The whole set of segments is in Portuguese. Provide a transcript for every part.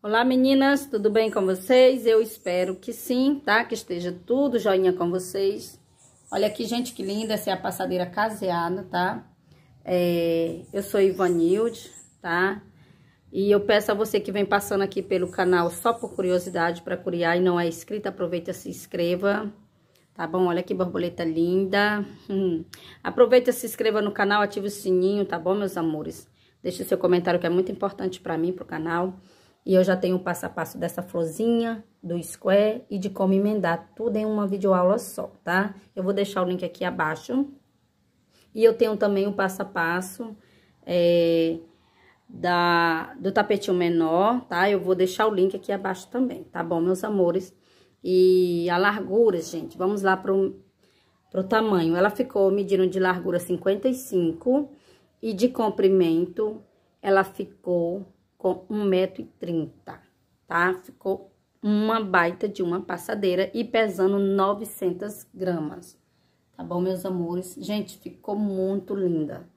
Olá meninas, tudo bem com vocês? Eu espero que sim, tá? Que esteja tudo joinha com vocês. Olha aqui, gente, que linda, essa é a passadeira caseada, tá? É, eu sou Ivanilde, tá? E eu peço a você que vem passando aqui pelo canal só por curiosidade para curiar e não é inscrito, aproveita e se inscreva, tá bom? Olha que borboleta linda. Hum. Aproveita, se inscreva no canal, ative o sininho, tá bom, meus amores? Deixe seu comentário que é muito importante para mim, pro canal. E eu já tenho o passo a passo dessa florzinha, do square e de como emendar tudo em uma videoaula só, tá? Eu vou deixar o link aqui abaixo. E eu tenho também o passo a passo é, da, do tapetinho menor, tá? Eu vou deixar o link aqui abaixo também, tá bom, meus amores? E a largura, gente, vamos lá pro, pro tamanho. Ela ficou medindo de largura 55 e de comprimento ela ficou com 1,30m, tá? Ficou uma baita de uma passadeira e pesando 900 gramas, tá bom, meus amores? Gente, ficou muito linda,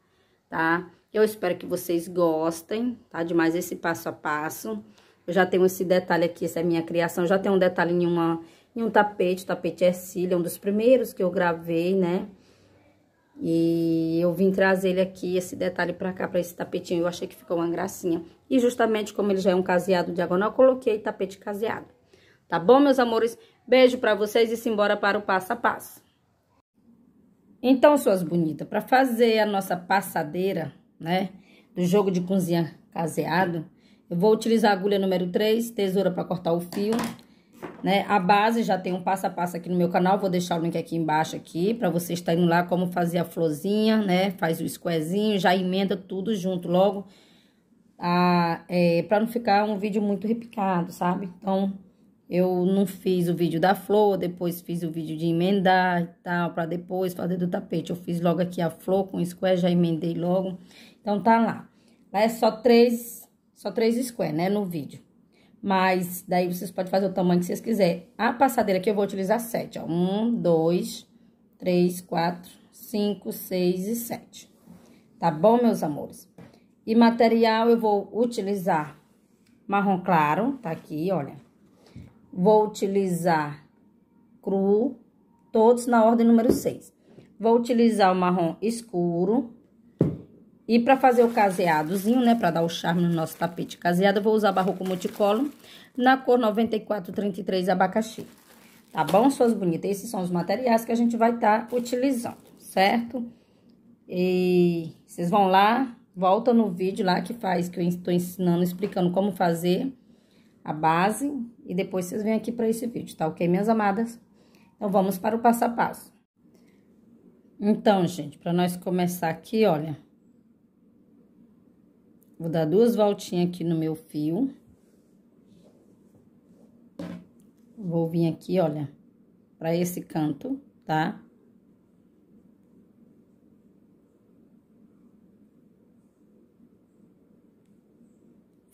tá? Eu espero que vocês gostem, tá? De mais esse passo a passo. Eu já tenho esse detalhe aqui, essa é minha criação, já tem um detalhe em, uma, em um tapete, o tapete é, é um dos primeiros que eu gravei, né? E eu vim trazer ele aqui, esse detalhe pra cá, pra esse tapetinho, eu achei que ficou uma gracinha. E justamente como ele já é um caseado diagonal, coloquei tapete caseado. Tá bom, meus amores? Beijo pra vocês e simbora para o passo a passo. Então, suas bonitas, para fazer a nossa passadeira, né, do jogo de cozinha caseado, eu vou utilizar a agulha número 3, tesoura para cortar o fio, né? A base já tem um passo a passo aqui no meu canal, vou deixar o link aqui embaixo aqui para vocês estarem lá como fazer a florzinha, né? Faz o squarezinho, já emenda tudo junto logo a, é, pra não ficar um vídeo muito repicado, sabe? Então, eu não fiz o vídeo da flor, depois fiz o vídeo de emendar e tal, pra depois fazer do tapete. Eu fiz logo aqui a flor com square, já emendei logo. Então, tá lá. Lá é só três, só três square, né, no vídeo. Mas daí vocês podem fazer o tamanho que vocês quiserem. A passadeira aqui eu vou utilizar sete, ó. Um, dois, três, quatro, cinco, seis e sete. Tá bom, meus amores? E material eu vou utilizar marrom claro, tá aqui, olha. Vou utilizar cru, todos na ordem número 6. Vou utilizar o marrom escuro. E para fazer o caseadozinho, né, para dar o charme no nosso tapete caseado, eu vou usar barroco multicolor na cor 9433 abacaxi. Tá bom, suas bonitas? Esses são os materiais que a gente vai estar tá utilizando, certo? E vocês vão lá, Volta no vídeo lá que faz, que eu estou ensinando, explicando como fazer a base. E depois vocês vêm aqui para esse vídeo, tá ok, minhas amadas? Então, vamos para o passo a passo. Então, gente, para nós começar aqui, olha. Vou dar duas voltinhas aqui no meu fio. Vou vir aqui, olha, para esse canto, tá?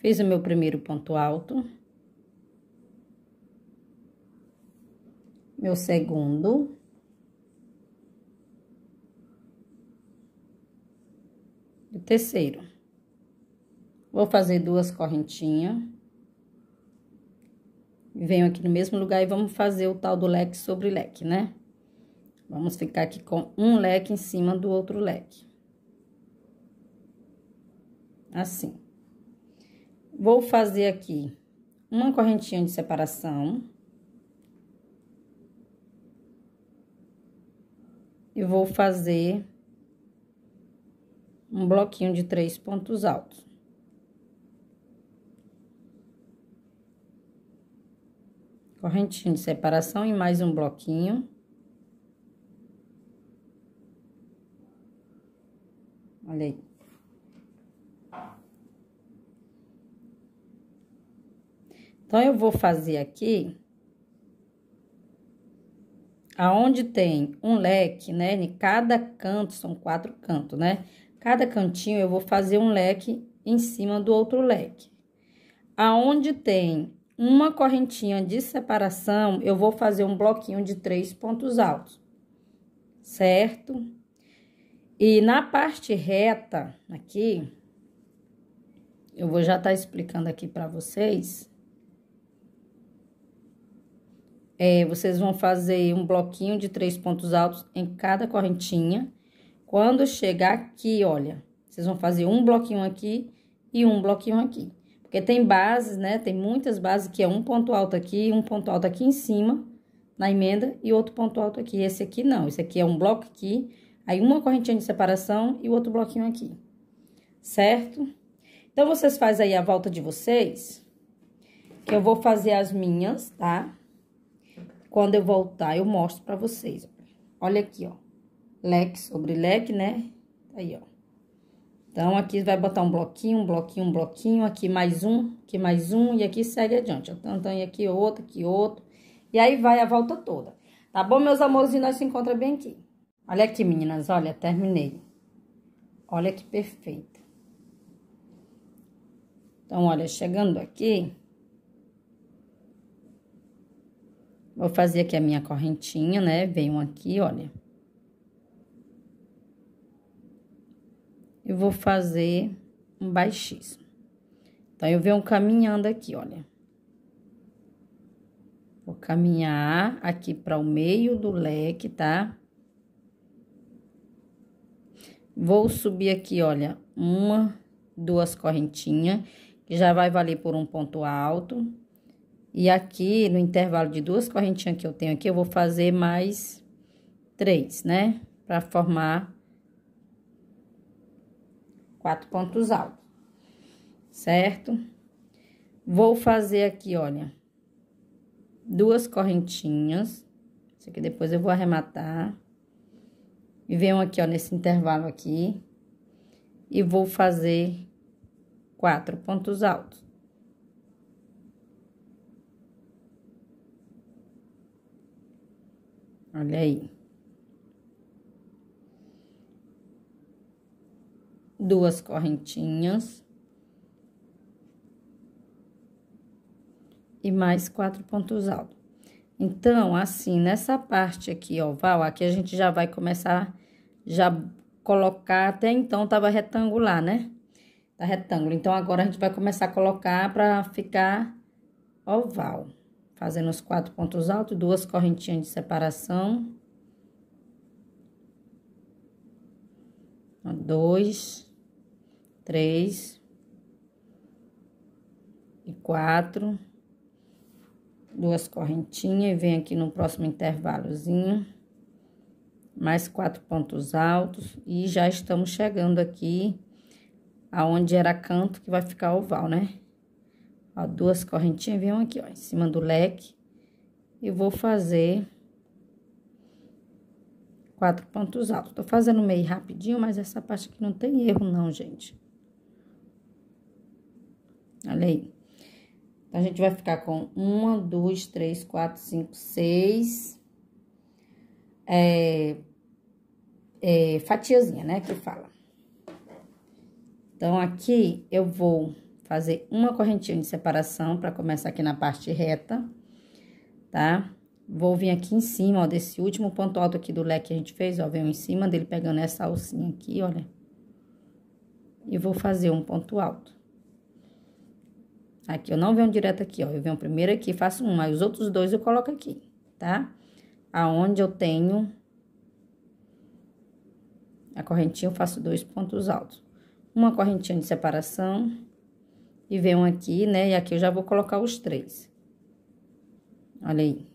Fiz o meu primeiro ponto alto. Meu segundo. O terceiro. Vou fazer duas correntinhas. Venho aqui no mesmo lugar e vamos fazer o tal do leque sobre leque, né? Vamos ficar aqui com um leque em cima do outro leque. Assim. Vou fazer aqui uma correntinha de separação. E vou fazer um bloquinho de três pontos altos. Correntinha de separação e mais um bloquinho. Olha aí. Então, eu vou fazer aqui, aonde tem um leque, né, em cada canto, são quatro cantos, né? Cada cantinho eu vou fazer um leque em cima do outro leque. Aonde tem uma correntinha de separação, eu vou fazer um bloquinho de três pontos altos, certo? E na parte reta aqui, eu vou já estar tá explicando aqui para vocês é, vocês vão fazer um bloquinho de três pontos altos em cada correntinha. Quando chegar aqui, olha, vocês vão fazer um bloquinho aqui e um bloquinho aqui. Porque tem bases, né? Tem muitas bases que é um ponto alto aqui, um ponto alto aqui em cima, na emenda, e outro ponto alto aqui. Esse aqui não, esse aqui é um bloco aqui, aí uma correntinha de separação e o outro bloquinho aqui, certo? Então, vocês fazem aí a volta de vocês, que eu vou fazer as minhas, tá? Quando eu voltar, eu mostro para vocês. Olha aqui, ó. Leque sobre leque, né? Aí, ó. Então, aqui vai botar um bloquinho, um bloquinho, um bloquinho, aqui mais um, aqui mais um, e aqui segue adiante. Então, e aqui outro, aqui outro, e aí vai a volta toda. Tá bom, meus amores? E nós se encontra bem aqui. Olha aqui, meninas, olha, terminei. Olha que perfeito. Então, olha, chegando aqui, Vou fazer aqui a minha correntinha, né? Venho aqui, olha. Eu vou fazer um baixíssimo. Então, eu venho caminhando aqui, olha. Vou caminhar aqui para o meio do leque, tá? Vou subir aqui, olha, uma, duas correntinhas, que já vai valer por um ponto alto. E aqui, no intervalo de duas correntinhas que eu tenho aqui, eu vou fazer mais três, né? Pra formar quatro pontos altos, certo? Vou fazer aqui, olha, duas correntinhas. Isso aqui depois eu vou arrematar. E venho aqui, ó, nesse intervalo aqui. E vou fazer quatro pontos altos. Olha aí. Duas correntinhas. E mais quatro pontos altos. Então, assim, nessa parte aqui oval, aqui a gente já vai começar já colocar, até então tava retangular, né? Tá retângulo. Então, agora a gente vai começar a colocar pra ficar oval fazendo os quatro pontos altos, duas correntinhas de separação. Dois, três e quatro, duas correntinhas, e vem aqui no próximo intervalozinho, mais quatro pontos altos, e já estamos chegando aqui aonde era canto que vai ficar oval, né? Ó, duas correntinhas, vem aqui, ó, em cima do leque. E vou fazer quatro pontos altos. Tô fazendo meio rapidinho, mas essa parte aqui não tem erro não, gente. Olha aí. Então, a gente vai ficar com uma, duas, três, quatro, cinco, seis... É, é, fatiazinha, né, que fala. Então, aqui eu vou fazer uma correntinha de separação para começar aqui na parte reta, tá? Vou vir aqui em cima, ó, desse último ponto alto aqui do leque que a gente fez, ó, venho em cima dele pegando essa alcinha aqui, olha. E vou fazer um ponto alto. Aqui, eu não venho direto aqui, ó, eu venho primeiro aqui, faço um, mas os outros dois eu coloco aqui, tá? Aonde eu tenho a correntinha, eu faço dois pontos altos. Uma correntinha de separação e vem um aqui, né? E aqui eu já vou colocar os três. Olha aí.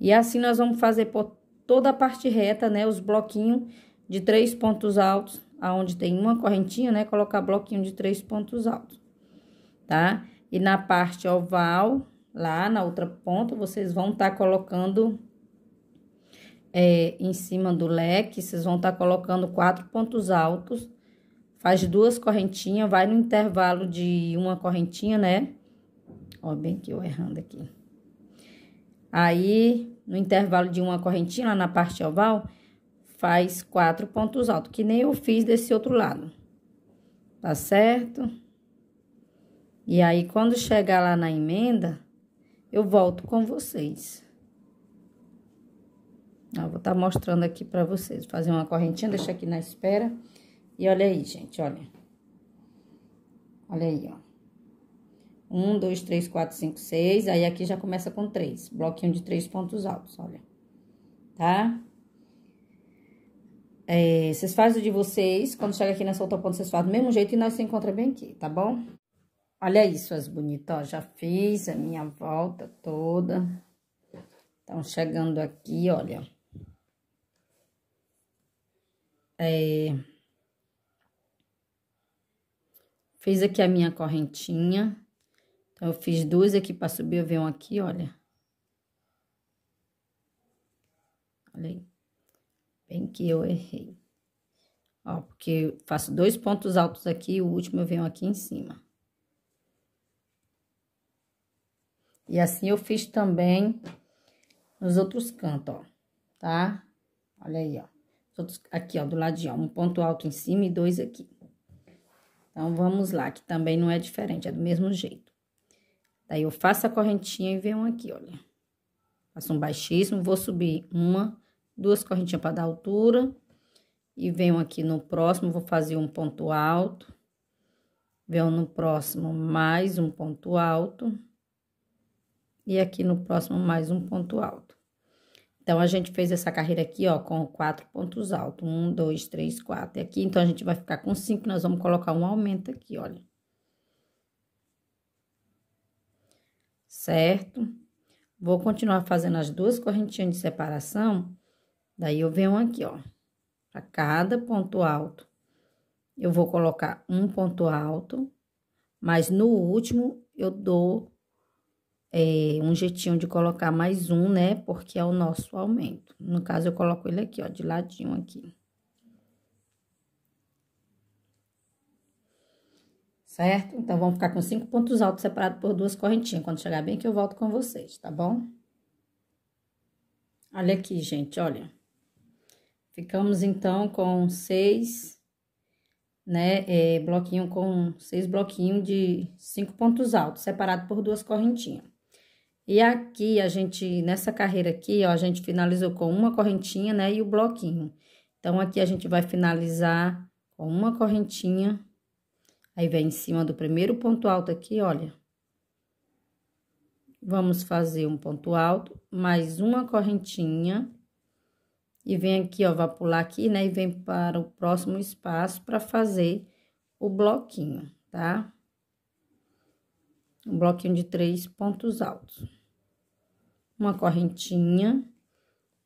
E assim nós vamos fazer por toda a parte reta, né? Os bloquinhos de três pontos altos, aonde tem uma correntinha, né? Colocar bloquinho de três pontos altos, tá? E na parte oval, lá na outra ponta, vocês vão estar tá colocando é, em cima do leque, vocês vão estar tá colocando quatro pontos altos faz duas correntinhas, vai no intervalo de uma correntinha, né? Ó, bem que eu errando aqui. Aí, no intervalo de uma correntinha, lá na parte oval, faz quatro pontos altos, que nem eu fiz desse outro lado. Tá certo? E aí, quando chegar lá na emenda, eu volto com vocês. vou estar tá mostrando aqui para vocês. Vou fazer uma correntinha, deixa aqui na espera. E olha aí, gente, olha. Olha aí, ó. Um, dois, três, quatro, cinco, seis. Aí aqui já começa com três. Bloquinho de três pontos altos, olha. Tá? É, vocês fazem o de vocês. Quando chega aqui nessa outra ponta, vocês fazem do mesmo jeito e nós se encontra bem aqui, tá bom? Olha isso, suas bonitas, ó. Já fiz a minha volta toda. Então, chegando aqui, olha. É... Fiz aqui a minha correntinha. Então, eu fiz duas aqui para subir eu venho aqui, olha. Olha aí. Bem que eu errei. Ó, porque eu faço dois pontos altos aqui e o último eu venho aqui em cima. E assim eu fiz também nos outros cantos, ó, tá? Olha aí, ó. Aqui, ó, do lado de, ó, um ponto alto em cima e dois aqui. Então, vamos lá, que também não é diferente, é do mesmo jeito. Daí, eu faço a correntinha e venho aqui, olha. Faço um baixíssimo, vou subir uma, duas correntinhas para dar altura. E venho aqui no próximo, vou fazer um ponto alto. Venho no próximo, mais um ponto alto. E aqui no próximo, mais um ponto alto. Então, a gente fez essa carreira aqui, ó, com quatro pontos altos. Um, dois, três, quatro. E aqui, então, a gente vai ficar com cinco. Nós vamos colocar um aumento aqui, olha. Certo? Vou continuar fazendo as duas correntinhas de separação. Daí, eu venho aqui, ó. Para cada ponto alto, eu vou colocar um ponto alto. Mas no último, eu dou é, um jeitinho de colocar mais um, né? Porque é o nosso aumento. No caso, eu coloco ele aqui, ó, de ladinho aqui. Certo? Então, vamos ficar com cinco pontos altos separados por duas correntinhas. Quando chegar bem que eu volto com vocês, tá bom? Olha aqui, gente, olha. Ficamos, então, com seis né, é, bloquinho com seis bloquinhos de cinco pontos altos, separado por duas correntinhas. E aqui a gente, nessa carreira aqui, ó, a gente finalizou com uma correntinha, né, e o bloquinho. Então, aqui a gente vai finalizar com uma correntinha. Aí, vem em cima do primeiro ponto alto aqui, olha. Vamos fazer um ponto alto, mais uma correntinha. E vem aqui, ó, vai pular aqui, né, e vem para o próximo espaço para fazer o bloquinho, tá? Um bloquinho de três pontos altos uma correntinha,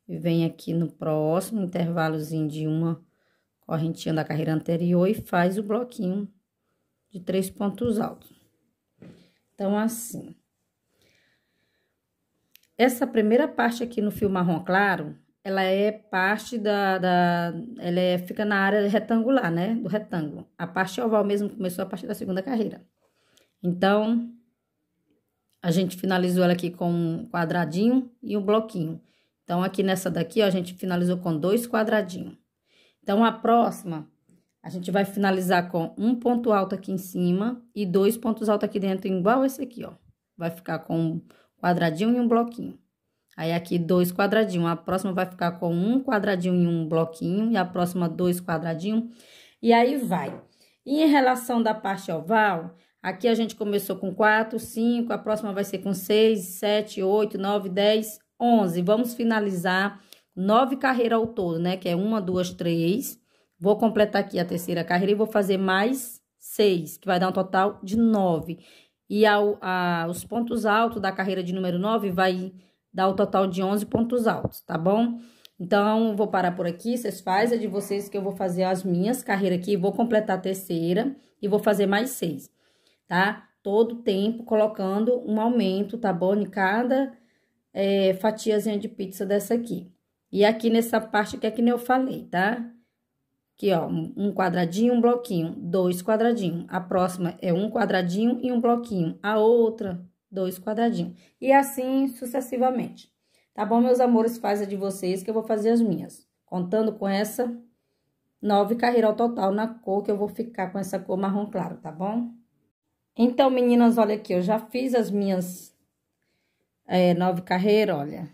e vem aqui no próximo intervalozinho de uma correntinha da carreira anterior e faz o bloquinho de três pontos altos. Então, assim. Essa primeira parte aqui no fio marrom claro, ela é parte da, da ela é, fica na área retangular, né, do retângulo. A parte oval mesmo começou a partir da segunda carreira. Então, a gente finalizou ela aqui com um quadradinho e um bloquinho. Então, aqui nessa daqui, ó, a gente finalizou com dois quadradinhos. Então, a próxima, a gente vai finalizar com um ponto alto aqui em cima e dois pontos altos aqui dentro, igual esse aqui, ó. Vai ficar com um quadradinho e um bloquinho. Aí, aqui, dois quadradinhos. A próxima vai ficar com um quadradinho e um bloquinho. E a próxima, dois quadradinhos. E aí, vai. E em relação da parte oval, Aqui a gente começou com 4, 5, a próxima vai ser com 6, 7, 8, 9, 10, 11. Vamos finalizar 9 carreiras ao todo, né? Que é 1, 2, 3. Vou completar aqui a terceira carreira e vou fazer mais 6, que vai dar um total de 9. E ao, a, os pontos altos da carreira de número 9 vai dar o um total de 11 pontos altos, tá bom? Então, vou parar por aqui, vocês fazem a é de vocês que eu vou fazer as minhas carreiras aqui, vou completar a terceira e vou fazer mais seis tá? Todo tempo colocando um aumento, tá bom? Em cada é, fatiazinha de pizza dessa aqui. E aqui nessa parte que é que nem eu falei, tá? Aqui, ó, um quadradinho, um bloquinho, dois quadradinhos. A próxima é um quadradinho e um bloquinho. A outra, dois quadradinhos. E assim sucessivamente. Tá bom, meus amores? Faz a de vocês que eu vou fazer as minhas. Contando com essa, nove carreira ao total na cor, que eu vou ficar com essa cor marrom claro, tá bom? Então, meninas, olha aqui, eu já fiz as minhas é, nove carreiras, olha.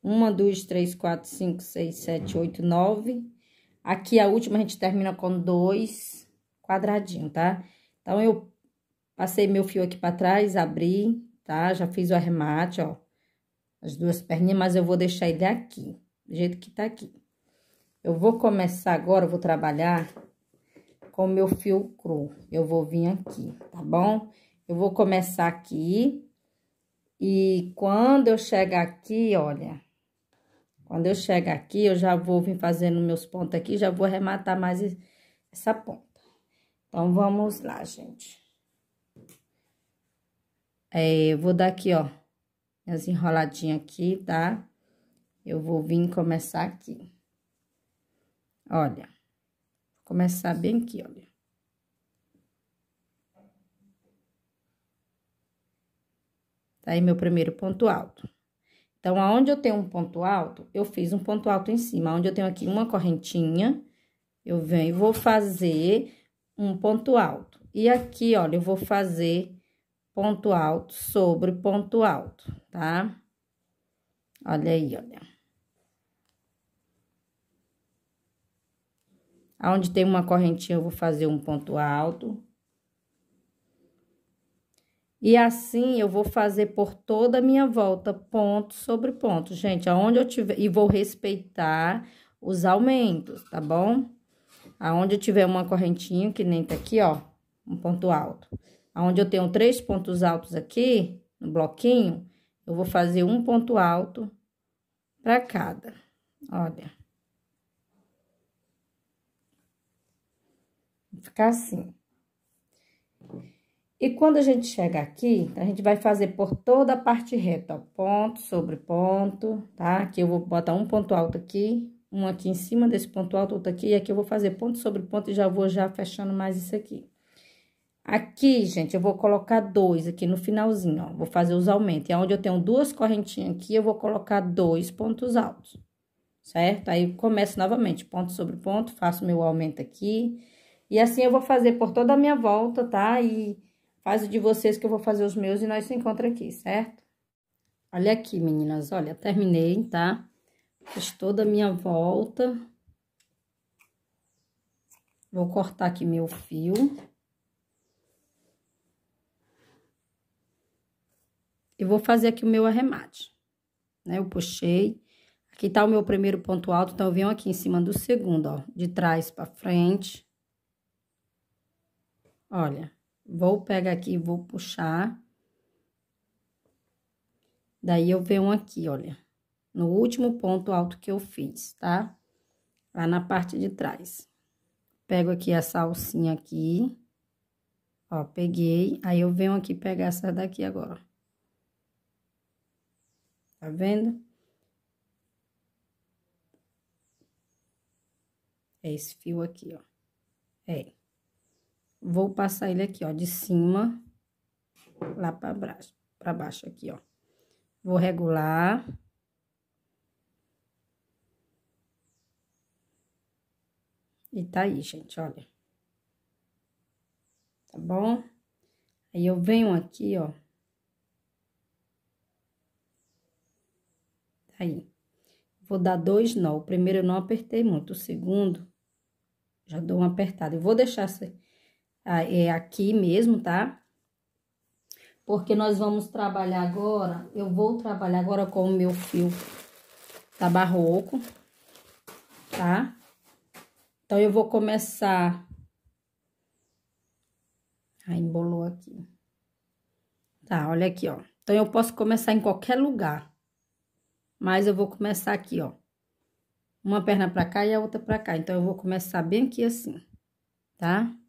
Uma, duas, três, quatro, cinco, seis, sete, oito, nove. Aqui a última a gente termina com dois quadradinhos, tá? Então, eu passei meu fio aqui pra trás, abri, tá? Já fiz o arremate, ó. As duas perninhas, mas eu vou deixar ele aqui, do jeito que tá aqui. Eu vou começar agora, eu vou trabalhar com meu fio cru. Eu vou vir aqui, tá bom? Eu vou começar aqui. E quando eu chegar aqui, olha... Quando eu chegar aqui, eu já vou vir fazendo meus pontos aqui, já vou arrematar mais essa ponta. Então, vamos lá, gente. É, eu vou dar aqui, ó, minhas enroladinhas aqui, tá? Eu vou vir começar aqui. Olha. Começar bem aqui, olha. Tá aí meu primeiro ponto alto. Então, aonde eu tenho um ponto alto, eu fiz um ponto alto em cima. Onde eu tenho aqui uma correntinha, eu venho e vou fazer um ponto alto. E aqui, olha, eu vou fazer ponto alto sobre ponto alto, tá? Olha aí, olha. Onde tem uma correntinha, eu vou fazer um ponto alto. E assim, eu vou fazer por toda a minha volta, ponto sobre ponto, gente. Aonde eu tiver, e vou respeitar os aumentos, tá bom? Aonde eu tiver uma correntinha, que nem tá aqui, ó, um ponto alto. Aonde eu tenho três pontos altos aqui, no bloquinho, eu vou fazer um ponto alto para cada. Olha. ficar assim. E quando a gente chega aqui, a gente vai fazer por toda a parte reta, ó, ponto sobre ponto, tá? Aqui eu vou botar um ponto alto aqui, um aqui em cima desse ponto alto, outro aqui, e aqui eu vou fazer ponto sobre ponto e já vou já fechando mais isso aqui. Aqui, gente, eu vou colocar dois aqui no finalzinho, ó, vou fazer os aumentos. E é onde eu tenho duas correntinhas aqui, eu vou colocar dois pontos altos, certo? Aí, começo novamente, ponto sobre ponto, faço meu aumento aqui e assim eu vou fazer por toda a minha volta, tá? E faz o de vocês que eu vou fazer os meus e nós se encontra aqui, certo? Olha aqui, meninas, olha, terminei, tá? Fiz toda a minha volta. Vou cortar aqui meu fio. E vou fazer aqui o meu arremate, né? Eu puxei. Aqui tá o meu primeiro ponto alto, então eu venho aqui em cima do segundo, ó, de trás pra frente. Olha, vou pegar aqui, vou puxar. Daí, eu venho aqui, olha, no último ponto alto que eu fiz, tá? Lá na parte de trás. Pego aqui essa alcinha aqui, ó, peguei. Aí, eu venho aqui pegar essa daqui agora. Tá vendo? É esse fio aqui, ó. É. Vou passar ele aqui, ó, de cima lá pra baixo, pra baixo aqui, ó. Vou regular. E tá aí, gente, olha. Tá bom? Aí eu venho aqui, ó. Tá aí. Vou dar dois nó. O primeiro eu não apertei muito. O segundo, já dou uma apertada. Eu vou deixar essa, ah, é aqui mesmo, tá? Porque nós vamos trabalhar agora, eu vou trabalhar agora com o meu fio da barroco, tá? Então, eu vou começar... Ai, embolou aqui. Tá, olha aqui, ó. Então, eu posso começar em qualquer lugar. Mas eu vou começar aqui, ó. Uma perna pra cá e a outra pra cá. Então, eu vou começar bem aqui assim, tá? Tá?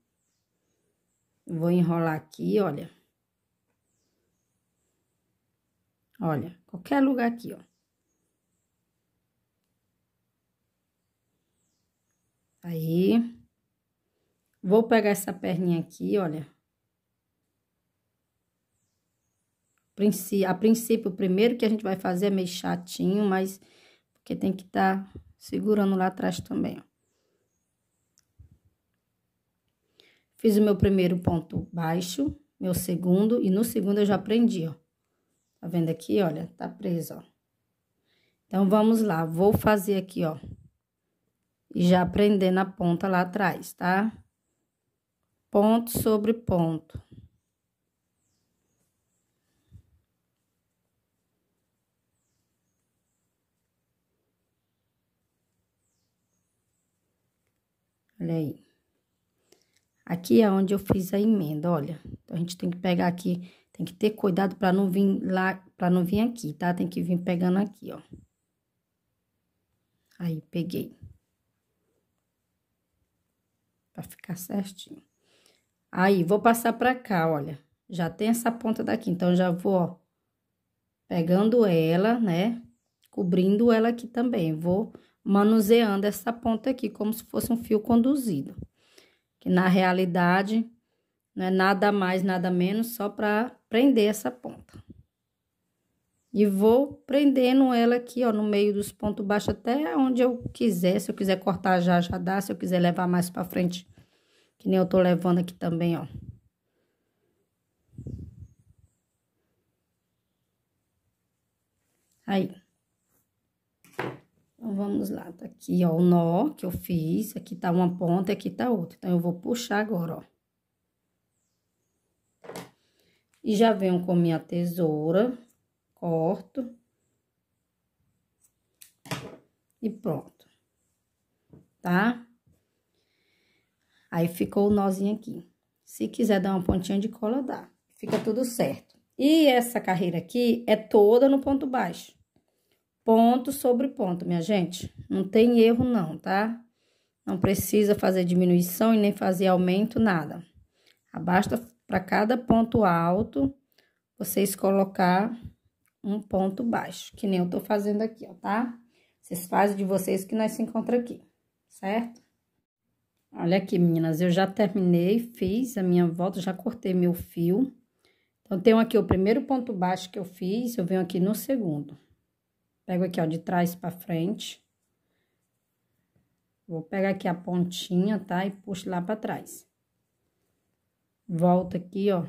Vou enrolar aqui, olha. Olha, qualquer lugar aqui, ó. Aí. Vou pegar essa perninha aqui, olha. A princípio, o primeiro que a gente vai fazer é meio chatinho, mas... Porque tem que estar tá segurando lá atrás também, ó. Fiz o meu primeiro ponto baixo, meu segundo, e no segundo eu já prendi, ó. Tá vendo aqui? Olha, tá preso, ó. Então, vamos lá. Vou fazer aqui, ó. E já prender na ponta lá atrás, tá? Ponto sobre ponto. Olha aí. Aqui é onde eu fiz a emenda, olha. Então, a gente tem que pegar aqui, tem que ter cuidado para não vir lá, para não vir aqui, tá? Tem que vir pegando aqui, ó. Aí, peguei. Pra ficar certinho. Aí, vou passar pra cá, olha. Já tem essa ponta daqui, então, já vou, ó, pegando ela, né? Cobrindo ela aqui também. Vou manuseando essa ponta aqui, como se fosse um fio conduzido que na realidade não é nada mais, nada menos, só para prender essa ponta. E vou prendendo ela aqui, ó, no meio dos pontos baixos até onde eu quiser. Se eu quiser cortar já, já dá. Se eu quiser levar mais para frente, que nem eu tô levando aqui também, ó. Aí. Então, vamos lá, tá aqui, ó, o nó que eu fiz, aqui tá uma ponta e aqui tá outra. Então, eu vou puxar agora, ó. E já venho com minha tesoura, corto. E pronto. Tá? Aí ficou o nozinho aqui. Se quiser dar uma pontinha de cola, dá. Fica tudo certo. E essa carreira aqui é toda no ponto baixo ponto sobre ponto, minha gente. Não tem erro não, tá? Não precisa fazer diminuição e nem fazer aumento, nada. Abasta para cada ponto alto, vocês colocar um ponto baixo, que nem eu tô fazendo aqui, ó, tá? Vocês fazem de vocês que nós se encontra aqui, certo? Olha aqui, meninas, eu já terminei, fiz a minha volta, já cortei meu fio. Então, tenho aqui o primeiro ponto baixo que eu fiz, eu venho aqui no segundo. Pego aqui, ó, de trás pra frente. Vou pegar aqui a pontinha, tá? E puxo lá pra trás. Volto aqui, ó,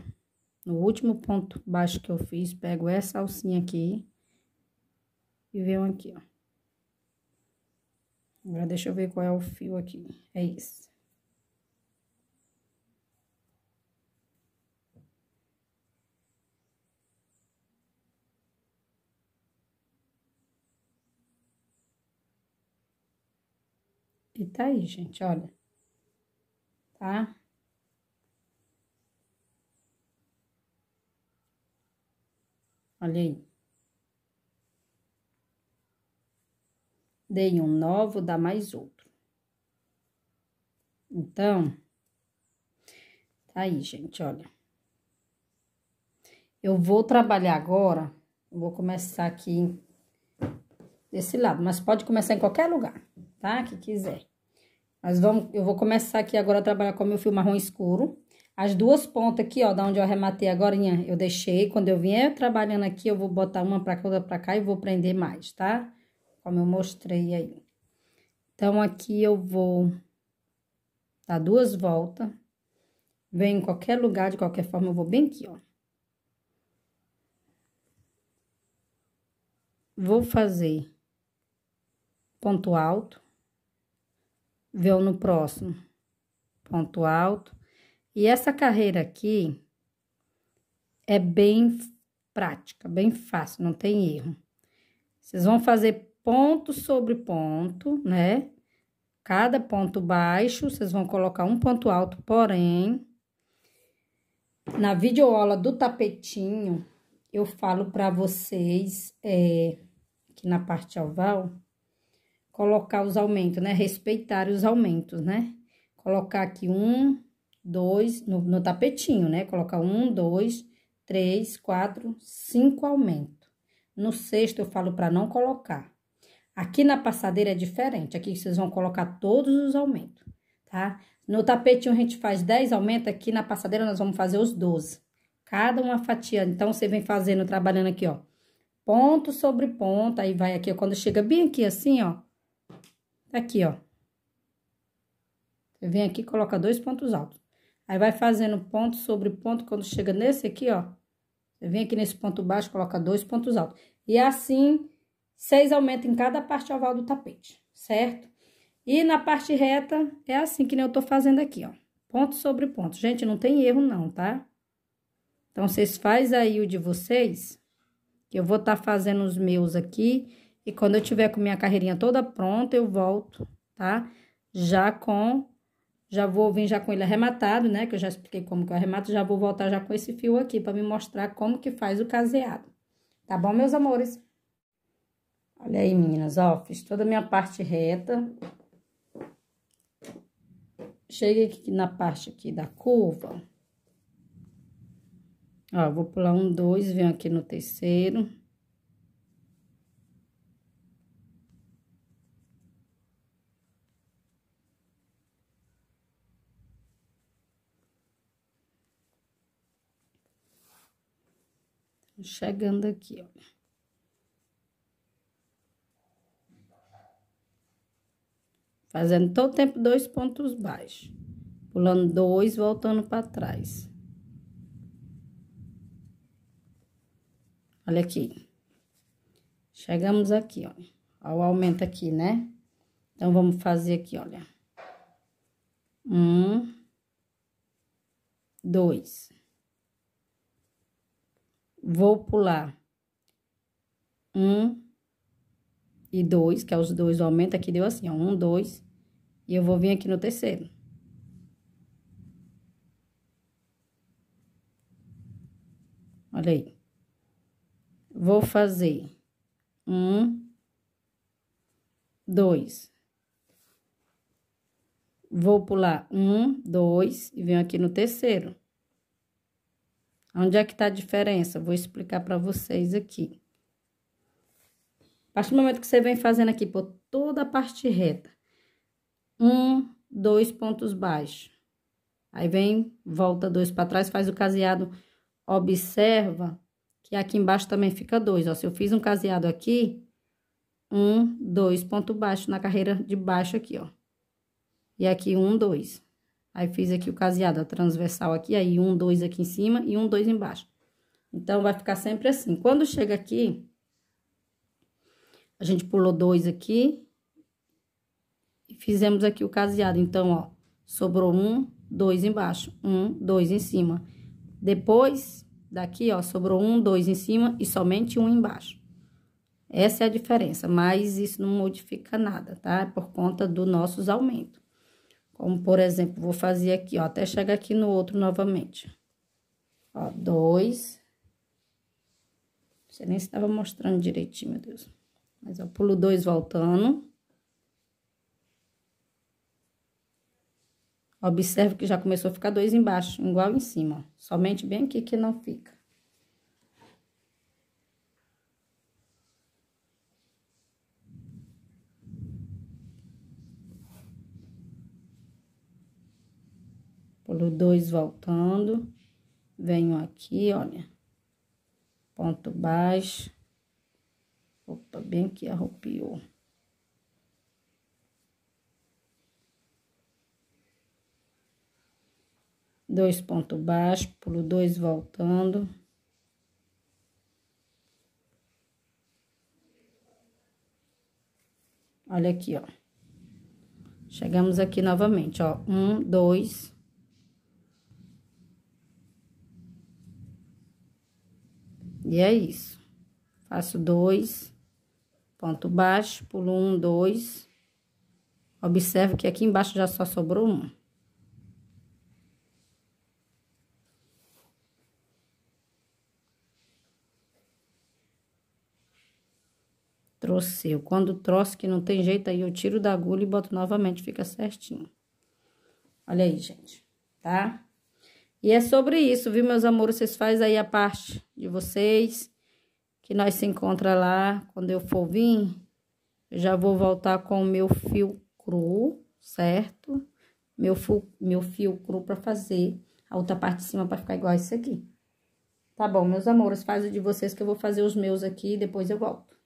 no último ponto baixo que eu fiz, pego essa alcinha aqui. E venho aqui, ó. Agora, deixa eu ver qual é o fio aqui. É isso. E tá aí, gente, olha. Tá? Olha aí. Dei um novo, dá mais outro. Então, tá aí, gente, olha. Eu vou trabalhar agora, vou começar aqui desse lado, mas pode começar em qualquer lugar tá? Que quiser. Mas vamos, eu vou começar aqui agora a trabalhar com o meu fio marrom escuro. As duas pontas aqui, ó, da onde eu arrematei agora, eu deixei. Quando eu vier trabalhando aqui, eu vou botar uma pra cá, outra pra cá e vou prender mais, tá? Como eu mostrei aí. Então, aqui eu vou dar duas voltas. Vem em qualquer lugar, de qualquer forma, eu vou bem aqui, ó. Vou fazer ponto alto véu no próximo, ponto alto. E essa carreira aqui é bem prática, bem fácil, não tem erro. Vocês vão fazer ponto sobre ponto, né? Cada ponto baixo, vocês vão colocar um ponto alto, porém, na videoaula do tapetinho, eu falo para vocês é, que na parte oval, colocar os aumentos, né? Respeitar os aumentos, né? Colocar aqui um, dois, no, no tapetinho, né? Colocar um, dois, três, quatro, cinco aumentos. No sexto eu falo para não colocar. Aqui na passadeira é diferente, aqui vocês vão colocar todos os aumentos, tá? No tapetinho a gente faz dez aumentos, aqui na passadeira nós vamos fazer os doze. Cada uma fatia, então você vem fazendo, trabalhando aqui, ó, ponto sobre ponto, aí vai aqui, quando chega bem aqui assim, ó, Aqui, ó. vem aqui, coloca dois pontos altos. Aí, vai fazendo ponto sobre ponto, quando chega nesse aqui, ó. vem aqui nesse ponto baixo, coloca dois pontos altos. E assim, seis aumenta em cada parte oval do tapete, certo? E na parte reta, é assim que nem eu tô fazendo aqui, ó. Ponto sobre ponto. Gente, não tem erro não, tá? Então, vocês faz aí o de vocês, eu vou tá fazendo os meus aqui e quando eu tiver com minha carreirinha toda pronta, eu volto, tá? Já com, já vou vir já com ele arrematado, né? Que eu já expliquei como que eu arremato, já vou voltar já com esse fio aqui para me mostrar como que faz o caseado. Tá bom, meus amores? Olha aí, meninas, ó, fiz toda a minha parte reta. Cheguei aqui na parte aqui da curva. Ó, vou pular um, dois, venho aqui no terceiro. Chegando aqui, ó. fazendo todo o tempo dois pontos baixos, pulando dois, voltando para trás. Olha aqui. Chegamos aqui, ó, ao aumento aqui, né? Então, vamos fazer aqui, olha. Um, dois. Vou pular um e dois, que é os dois, aumenta aqui deu assim, ó, um, dois, e eu vou vir aqui no terceiro. Olha aí. Vou fazer um, dois. Vou pular um, dois, e venho aqui no terceiro. Onde é que está a diferença? Vou explicar para vocês aqui. A partir do momento que você vem fazendo aqui por toda a parte reta. Um, dois pontos baixos. Aí vem, volta dois para trás, faz o caseado. Observa que aqui embaixo também fica dois, ó. Se eu fiz um caseado aqui, um, dois, pontos baixo na carreira de baixo aqui, ó. E aqui um, dois. Aí, fiz aqui o caseado, a transversal aqui, aí um, dois aqui em cima e um, dois embaixo. Então, vai ficar sempre assim. Quando chega aqui, a gente pulou dois aqui e fizemos aqui o caseado. Então, ó, sobrou um, dois embaixo, um, dois em cima. Depois daqui, ó, sobrou um, dois em cima e somente um embaixo. Essa é a diferença, mas isso não modifica nada, tá? É por conta dos nossos aumentos. Como, por exemplo, vou fazer aqui, ó, até chegar aqui no outro novamente. Ó, dois. Não sei nem se estava mostrando direitinho, meu Deus. Mas, eu pulo dois voltando. Observe que já começou a ficar dois embaixo, igual em cima, ó. Somente bem aqui que não fica. Pulo dois voltando, venho aqui, olha, ponto baixo. Opa, bem que arropiou. Dois ponto baixo, pulo dois voltando. Olha aqui, ó. Chegamos aqui novamente, ó. Um, dois, E é isso. Faço dois, ponto baixo, pulo um, dois. Observe que aqui embaixo já só sobrou um. Troceu. Quando troço que não tem jeito, aí eu tiro da agulha e boto novamente, fica certinho. Olha aí, gente, tá? E é sobre isso, viu, meus amores? Vocês fazem aí a parte de vocês. Que nós se encontra lá. Quando eu for vir, eu já vou voltar com o meu fio cru, certo? Meu fio, meu fio cru pra fazer a outra parte de cima pra ficar igual isso aqui. Tá bom, meus amores, fazem de vocês que eu vou fazer os meus aqui e depois eu volto.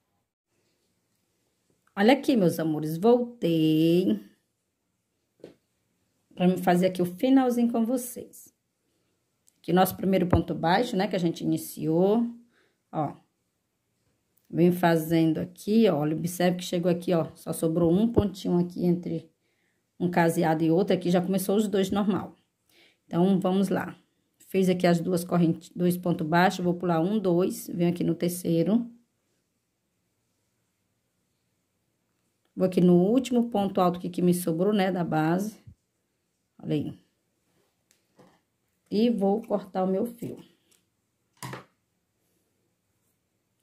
Olha aqui, meus amores, voltei. Pra me fazer aqui o finalzinho com vocês que nosso primeiro ponto baixo, né, que a gente iniciou, ó. Vem fazendo aqui, ó, observe que chegou aqui, ó, só sobrou um pontinho aqui entre um caseado e outro, aqui já começou os dois normal. Então, vamos lá. Fez aqui as duas correntes, dois pontos baixos, vou pular um, dois, venho aqui no terceiro. Vou aqui no último ponto alto que, que me sobrou, né, da base. Olha aí. E vou cortar o meu fio.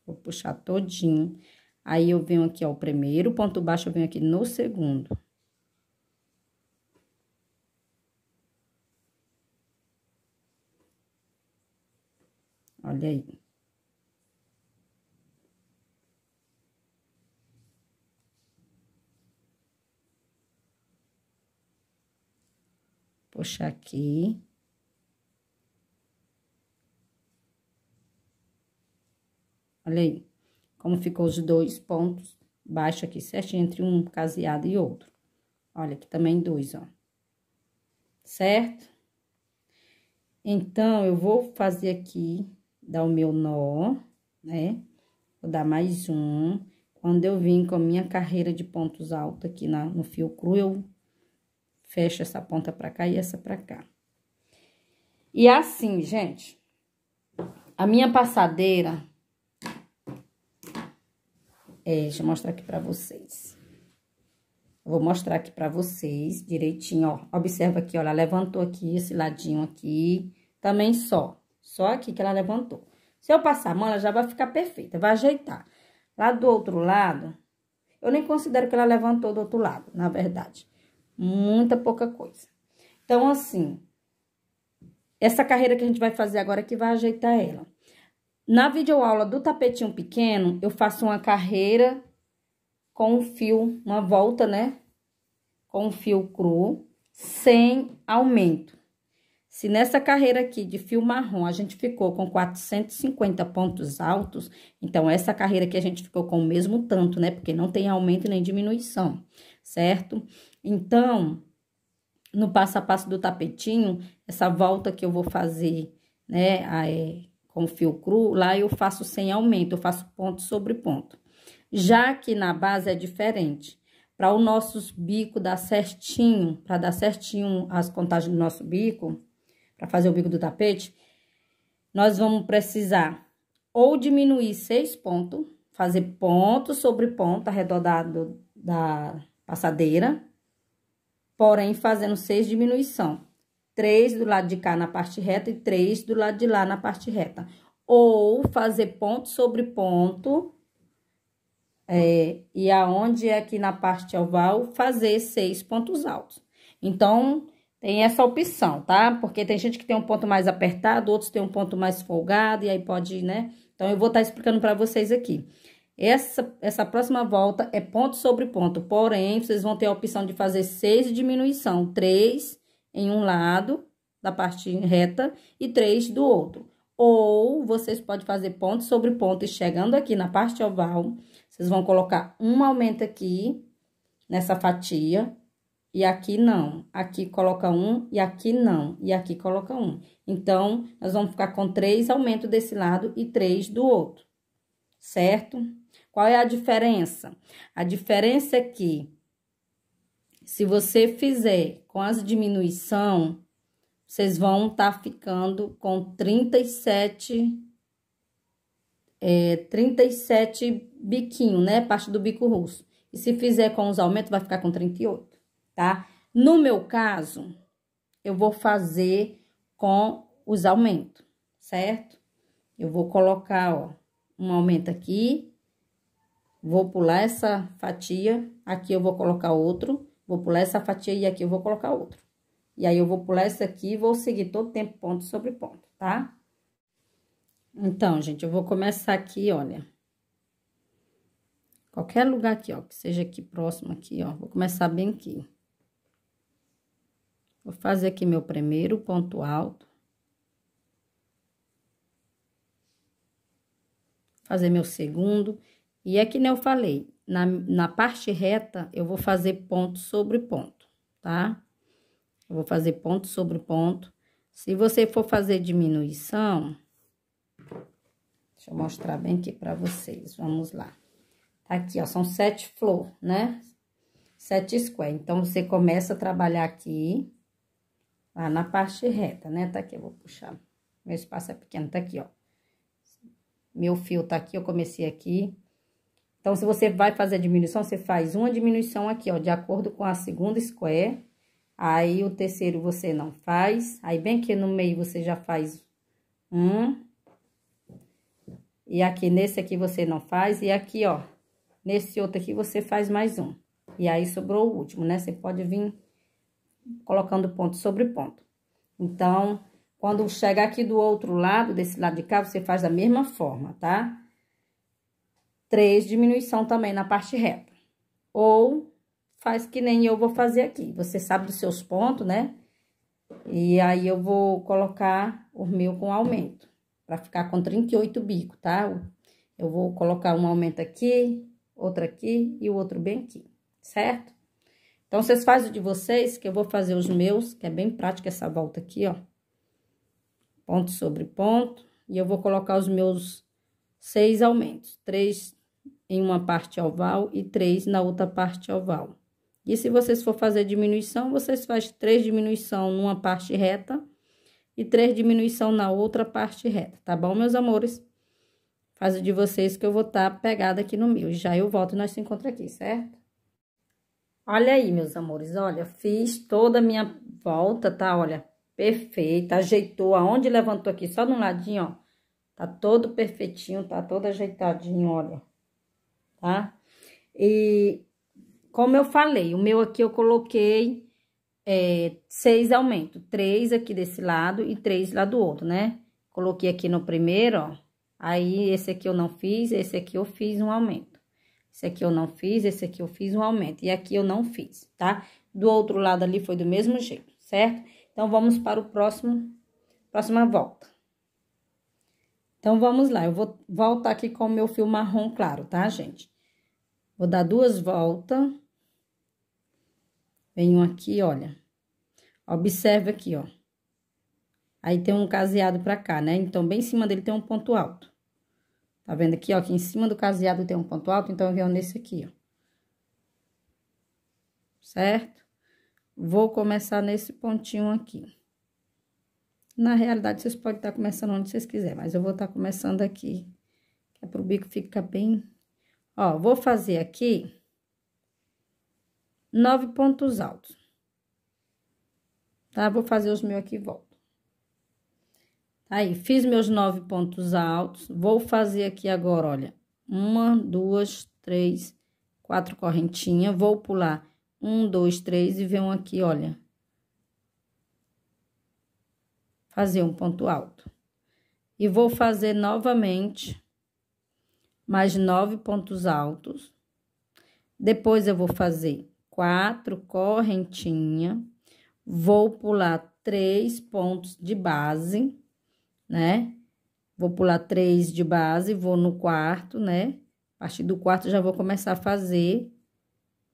Vou puxar todinho. Aí, eu venho aqui, ó, o primeiro ponto baixo, eu venho aqui no segundo. Olha aí. Puxar aqui. Olha aí, como ficou os dois pontos baixo aqui, certinho, entre um caseado e outro. Olha, aqui também dois, ó. Certo? Então, eu vou fazer aqui, dar o meu nó, né? Vou dar mais um. Quando eu vim com a minha carreira de pontos altos aqui na, no fio cru, eu fecho essa ponta pra cá e essa pra cá. E é assim, gente, a minha passadeira, é, deixa eu mostrar aqui pra vocês. vou mostrar aqui pra vocês direitinho, ó. Observa aqui, ó, ela levantou aqui, esse ladinho aqui. Também só, só aqui que ela levantou. Se eu passar a mão, ela já vai ficar perfeita, vai ajeitar. Lá do outro lado, eu nem considero que ela levantou do outro lado, na verdade. Muita pouca coisa. Então, assim, essa carreira que a gente vai fazer agora que vai ajeitar ela. Na videoaula do tapetinho pequeno, eu faço uma carreira com um fio, uma volta, né? Com um fio cru, sem aumento. Se nessa carreira aqui de fio marrom a gente ficou com 450 pontos altos, então essa carreira aqui a gente ficou com o mesmo tanto, né? Porque não tem aumento nem diminuição, certo? Então, no passo a passo do tapetinho, essa volta que eu vou fazer, né? A, ah, é com fio cru, lá eu faço sem aumento, eu faço ponto sobre ponto. Já que na base é diferente. Para o nosso bico dar certinho, para dar certinho as contagens do nosso bico, para fazer o bico do tapete, nós vamos precisar ou diminuir seis pontos, fazer ponto sobre ponto arredondado da passadeira, porém fazendo seis diminuição três do lado de cá na parte reta e três do lado de lá na parte reta. Ou fazer ponto sobre ponto, é, e aonde é aqui na parte oval, fazer seis pontos altos. Então, tem essa opção, tá? Porque tem gente que tem um ponto mais apertado, outros tem um ponto mais folgado, e aí pode, né? Então, eu vou estar tá explicando para vocês aqui. Essa, essa próxima volta é ponto sobre ponto, porém, vocês vão ter a opção de fazer seis de diminuição, três em um lado da parte reta e três do outro. Ou vocês podem fazer ponto sobre ponto e chegando aqui na parte oval, vocês vão colocar um aumento aqui nessa fatia e aqui não. Aqui coloca um e aqui não. E aqui coloca um. Então, nós vamos ficar com três aumentos desse lado e três do outro, certo? Qual é a diferença? A diferença é que se você fizer com as diminuição, vocês vão estar tá ficando com 37, é, 37 biquinho, né? Parte do bico russo. E se fizer com os aumentos, vai ficar com 38, tá? No meu caso, eu vou fazer com os aumentos, certo? Eu vou colocar, ó, um aumento aqui, vou pular essa fatia, aqui eu vou colocar outro, Vou pular essa fatia e aqui eu vou colocar outro. E aí, eu vou pular essa aqui e vou seguir todo o tempo ponto sobre ponto, tá? Então, gente, eu vou começar aqui, olha. Qualquer lugar aqui, ó, que seja aqui próximo aqui, ó. Vou começar bem aqui. Vou fazer aqui meu primeiro ponto alto. Fazer meu segundo. E é que nem eu falei, na, na parte reta, eu vou fazer ponto sobre ponto, tá? Eu vou fazer ponto sobre ponto. Se você for fazer diminuição, deixa eu mostrar bem aqui para vocês, vamos lá. Tá aqui, ó, são sete flor, né? Sete square. Então, você começa a trabalhar aqui, lá na parte reta, né? Tá aqui, eu vou puxar. Meu espaço é pequeno, tá aqui, ó. Meu fio tá aqui, eu comecei aqui. Então, se você vai fazer a diminuição, você faz uma diminuição aqui, ó, de acordo com a segunda square. Aí, o terceiro você não faz. Aí, bem aqui no meio, você já faz um. E aqui, nesse aqui, você não faz. E aqui, ó, nesse outro aqui, você faz mais um. E aí, sobrou o último, né? Você pode vir colocando ponto sobre ponto. Então, quando chegar aqui do outro lado, desse lado de cá, você faz da mesma forma, tá? Tá? três diminuição também na parte reta. Ou faz que nem eu vou fazer aqui. Você sabe dos seus pontos, né? E aí eu vou colocar o meu com aumento, para ficar com 38 bico, tá? Eu vou colocar um aumento aqui, outro aqui e o outro bem aqui, certo? Então, vocês fazem o de vocês, que eu vou fazer os meus, que é bem prático essa volta aqui, ó. Ponto sobre ponto. E eu vou colocar os meus seis aumentos. Três em uma parte oval e três na outra parte oval. E se vocês for fazer diminuição, vocês fazem três diminuição numa parte reta e três diminuição na outra parte reta, tá bom, meus amores? Faz o de vocês que eu vou estar tá pegada aqui no meu. Já eu volto e nós se encontramos aqui, certo? Olha aí, meus amores, olha, fiz toda a minha volta, tá? Olha, perfeita, ajeitou aonde levantou aqui, só no ladinho, ó. Tá todo perfeitinho, tá todo ajeitadinho, olha tá? E como eu falei, o meu aqui eu coloquei é, seis aumentos, três aqui desse lado e três lá do outro, né? Coloquei aqui no primeiro, ó, aí esse aqui eu não fiz, esse aqui eu fiz um aumento. Esse aqui eu não fiz, esse aqui eu fiz um aumento, e aqui eu não fiz, tá? Do outro lado ali foi do mesmo jeito, certo? Então, vamos para o próximo, próxima volta. Então, vamos lá. Eu vou voltar aqui com o meu fio marrom claro, tá, gente? Vou dar duas voltas. Venho aqui, olha. Observe aqui, ó. Aí tem um caseado pra cá, né? Então, bem em cima dele tem um ponto alto. Tá vendo aqui, ó? Que em cima do caseado tem um ponto alto, então eu venho nesse aqui, ó. Certo? Vou começar nesse pontinho aqui. Na realidade, vocês podem estar começando onde vocês quiserem, mas eu vou estar começando aqui. É pro bico ficar bem... Ó, vou fazer aqui nove pontos altos. Tá? Vou fazer os meus aqui e volto. Aí, fiz meus nove pontos altos. Vou fazer aqui agora, olha. Uma, duas, três, quatro correntinhas. Vou pular um, dois, três e ver um aqui, olha. fazer um ponto alto. E vou fazer novamente mais nove pontos altos. Depois eu vou fazer quatro correntinha, vou pular três pontos de base, né? Vou pular três de base, vou no quarto, né? A partir do quarto já vou começar a fazer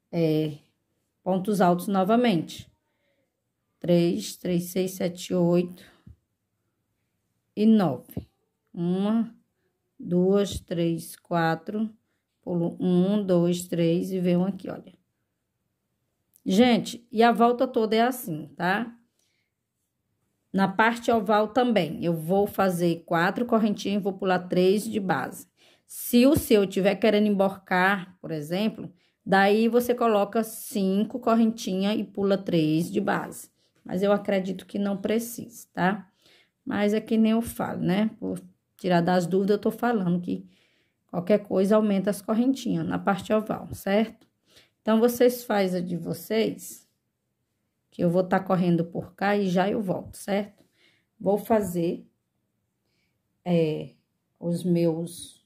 é, pontos altos novamente. três, três, seis, sete, oito e nove. Uma, duas, três, quatro. Pulo um, dois, três e vem um aqui, olha. Gente, e a volta toda é assim, tá? Na parte oval também, eu vou fazer quatro correntinhas e vou pular três de base. Se o seu tiver querendo emborcar, por exemplo, daí você coloca cinco correntinhas e pula três de base. Mas eu acredito que não precisa, tá? Mas é que nem eu falo, né? Por tirar das dúvidas, eu tô falando que qualquer coisa aumenta as correntinhas na parte oval, certo? Então, vocês fazem a de vocês, que eu vou estar tá correndo por cá e já eu volto, certo? Vou fazer é, os meus,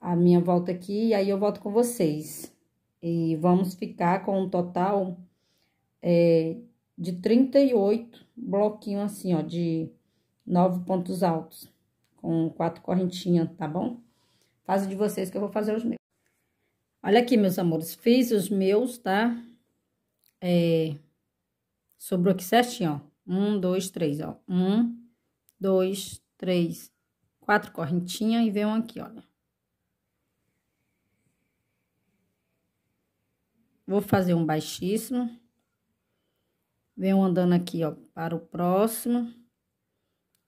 a minha volta aqui e aí eu volto com vocês. E vamos ficar com um total é, de 38, bloquinho assim, ó, de nove pontos altos, com quatro correntinhas, tá bom? Faz de vocês que eu vou fazer os meus. Olha aqui, meus amores, fiz os meus, tá? É, sobrou aqui certinho, ó. Um, dois, três, ó. Um, dois, três, quatro correntinhas e vem um aqui, olha. Vou fazer um baixíssimo. Venho andando aqui, ó, para o próximo.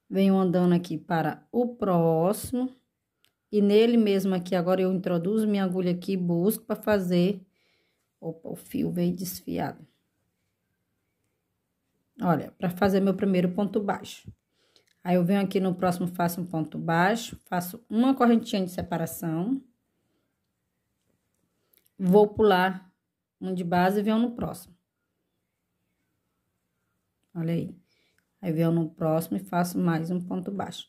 Venho andando aqui para o próximo. E nele mesmo aqui, agora eu introduzo minha agulha aqui, busco para fazer... Opa, o fio veio desfiado. Olha, para fazer meu primeiro ponto baixo. Aí, eu venho aqui no próximo, faço um ponto baixo, faço uma correntinha de separação. Vou pular um de base e venho no próximo. Olha aí. Aí venho no próximo e faço mais um ponto baixo.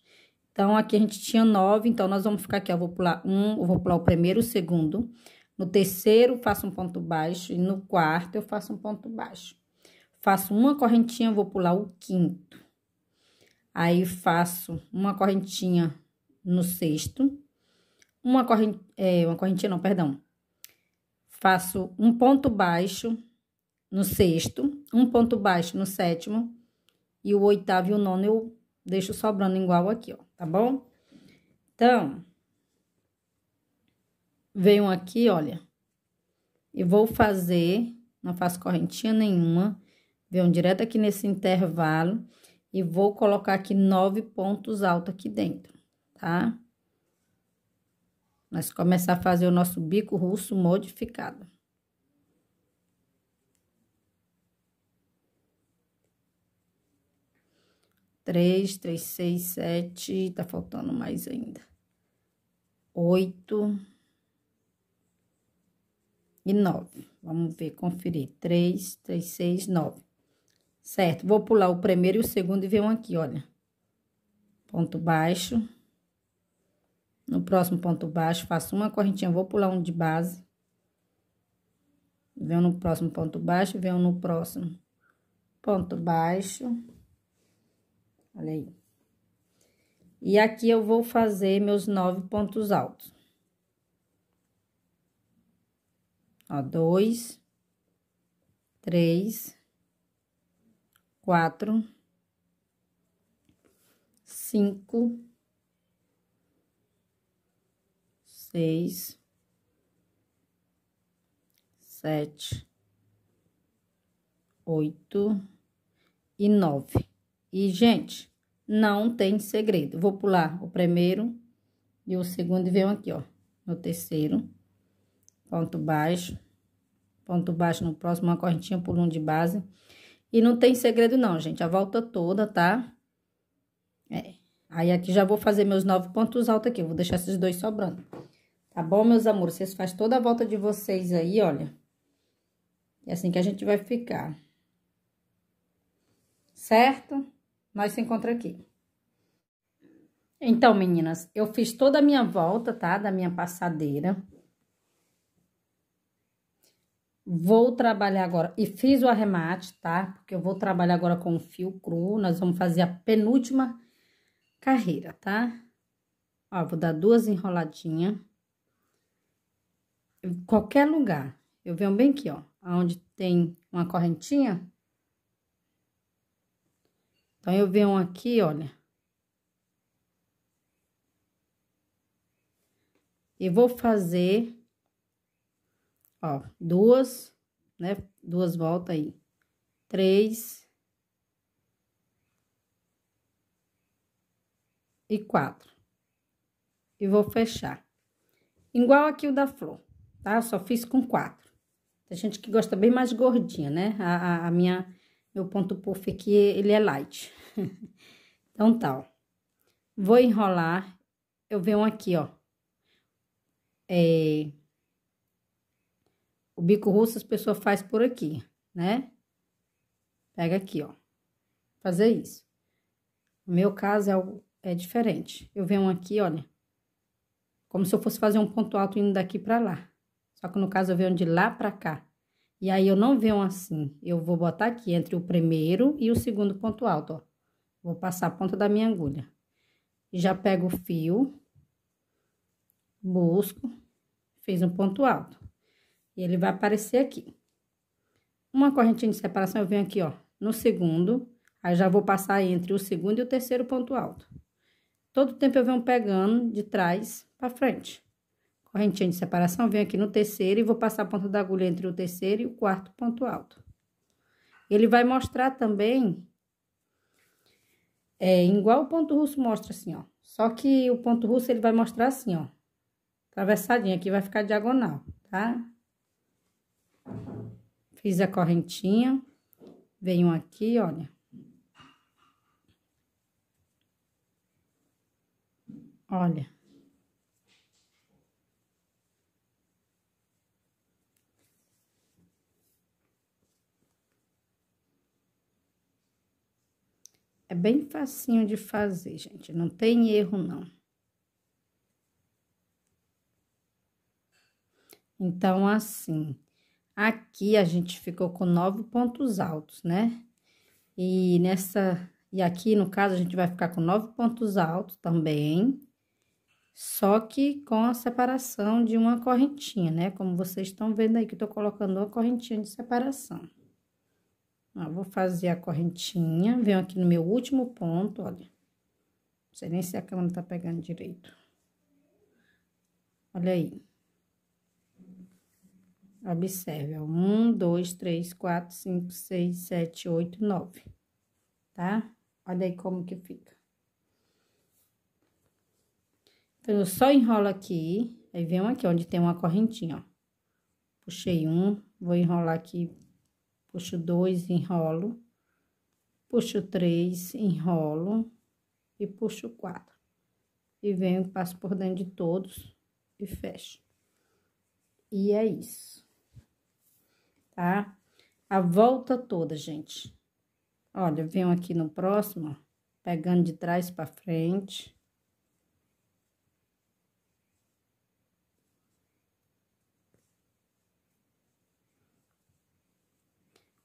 Então, aqui a gente tinha nove, então nós vamos ficar aqui, ó, vou pular um, eu vou pular o primeiro, o segundo. No terceiro, faço um ponto baixo, e no quarto, eu faço um ponto baixo. Faço uma correntinha, vou pular o quinto. Aí, faço uma correntinha no sexto, uma correntinha, é, uma correntinha não, perdão. Faço um ponto baixo, no sexto, um ponto baixo no sétimo, e o oitavo e o nono eu deixo sobrando igual aqui, ó, tá bom? Então, venho aqui, olha, e vou fazer, não faço correntinha nenhuma, venho direto aqui nesse intervalo e vou colocar aqui nove pontos altos aqui dentro, tá? Nós começar a fazer o nosso bico russo modificado. três, três, seis, sete, tá faltando mais ainda. Oito. E nove. Vamos ver, conferir. Três, três, seis, nove. Certo, vou pular o primeiro e o segundo e ver um aqui, olha. Ponto baixo. No próximo ponto baixo, faço uma correntinha, vou pular um de base. Venho no próximo ponto baixo, venho no próximo ponto baixo Olha aí. E aqui eu vou fazer meus nove pontos altos. Ó, dois, três, quatro, cinco, seis, sete, oito e nove. E, gente, não tem segredo. Vou pular o primeiro e o segundo e venho aqui, ó, no terceiro. Ponto baixo. Ponto baixo no próximo, uma correntinha, por um de base. E não tem segredo não, gente. A volta toda, tá? É. Aí aqui já vou fazer meus nove pontos altos aqui. Eu vou deixar esses dois sobrando. Tá bom, meus amores? Vocês fazem toda a volta de vocês aí, olha. É assim que a gente vai ficar. Certo? nós se encontra aqui. Então, meninas, eu fiz toda a minha volta, tá? Da minha passadeira. Vou trabalhar agora, e fiz o arremate, tá? Porque eu vou trabalhar agora com o fio cru, nós vamos fazer a penúltima carreira, tá? Ó, vou dar duas enroladinhas. Qualquer lugar, eu venho bem aqui, ó, onde tem uma correntinha, então, eu venho aqui, olha. E vou fazer, ó, duas, né? Duas voltas aí. Três. E quatro. E vou fechar. Igual aqui o da flor, tá? só fiz com quatro. Tem gente que gosta bem mais gordinha, né? a, a, a minha meu ponto puff aqui, ele é light. então tá, ó. Vou enrolar. Eu venho aqui, ó. É... O bico russo as pessoas fazem por aqui, né? Pega aqui, ó. Fazer isso. No meu caso é, é diferente. Eu venho aqui, olha. Como se eu fosse fazer um ponto alto indo daqui pra lá. Só que no caso eu venho de lá pra cá. E aí, eu não venho assim. Eu vou botar aqui entre o primeiro e o segundo ponto alto, ó. Vou passar a ponta da minha agulha. Já pego o fio, busco, fiz um ponto alto. E ele vai aparecer aqui. Uma correntinha de separação, eu venho aqui, ó, no segundo. Aí, já vou passar entre o segundo e o terceiro ponto alto. Todo tempo eu venho pegando de trás para frente. Correntinha de separação, venho aqui no terceiro e vou passar a ponta da agulha entre o terceiro e o quarto ponto alto. Ele vai mostrar também, é, igual o ponto russo mostra assim, ó. Só que o ponto russo ele vai mostrar assim, ó. Travessadinho aqui vai ficar diagonal, tá? Fiz a correntinha, venho aqui, olha. Olha. É bem facinho de fazer, gente. Não tem erro, não. Então, assim, aqui a gente ficou com nove pontos altos, né? E nessa... E aqui, no caso, a gente vai ficar com nove pontos altos também. Só que com a separação de uma correntinha, né? Como vocês estão vendo aí que eu tô colocando uma correntinha de separação. Ó, ah, vou fazer a correntinha, venho aqui no meu último ponto, olha. Não sei nem se a câmera tá pegando direito. Olha aí. Observe, ó. Um, dois, três, quatro, cinco, seis, sete, oito, nove. Tá? Olha aí como que fica. Então, eu só enrolo aqui, aí venho aqui onde tem uma correntinha, ó. Puxei um, vou enrolar aqui puxo dois, enrolo, puxo três, enrolo e puxo quatro. E venho, passo por dentro de todos e fecho. E é isso, tá? A volta toda, gente. Olha, venho aqui no próximo, pegando de trás para frente.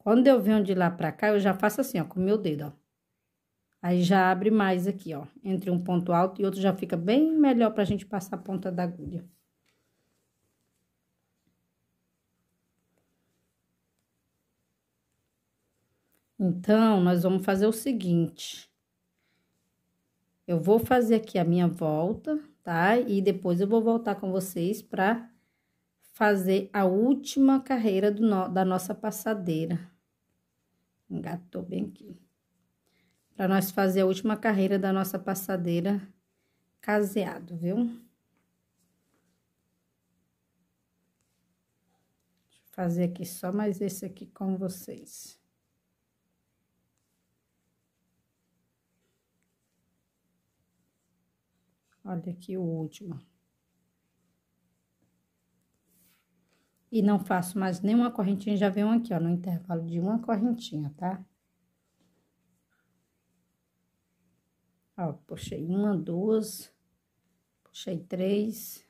Quando eu venho de lá pra cá, eu já faço assim, ó, com o meu dedo, ó. Aí já abre mais aqui, ó, entre um ponto alto e outro já fica bem melhor pra gente passar a ponta da agulha. Então, nós vamos fazer o seguinte. Eu vou fazer aqui a minha volta, tá? E depois eu vou voltar com vocês pra fazer a última carreira no, da nossa passadeira. Engatou bem aqui. Para nós fazer a última carreira da nossa passadeira caseado, viu? Deixa eu fazer aqui só mais esse aqui com vocês. Olha aqui o último. E não faço mais nenhuma correntinha, já vem aqui, ó, no intervalo de uma correntinha, tá? Ó, puxei uma, duas, puxei três,